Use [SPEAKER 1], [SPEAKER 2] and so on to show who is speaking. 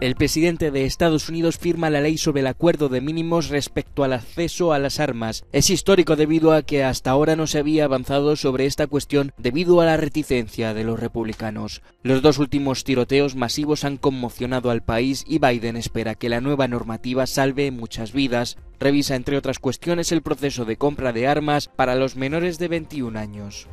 [SPEAKER 1] El presidente de Estados Unidos firma la ley sobre el acuerdo de mínimos respecto al acceso a las armas. Es histórico debido a que hasta ahora no se había avanzado sobre esta cuestión debido a la reticencia de los republicanos. Los dos últimos tiroteos masivos han conmocionado al país y Biden espera que la nueva normativa salve muchas vidas. Revisa, entre otras cuestiones, el proceso de compra de armas para los menores de
[SPEAKER 2] 21 años.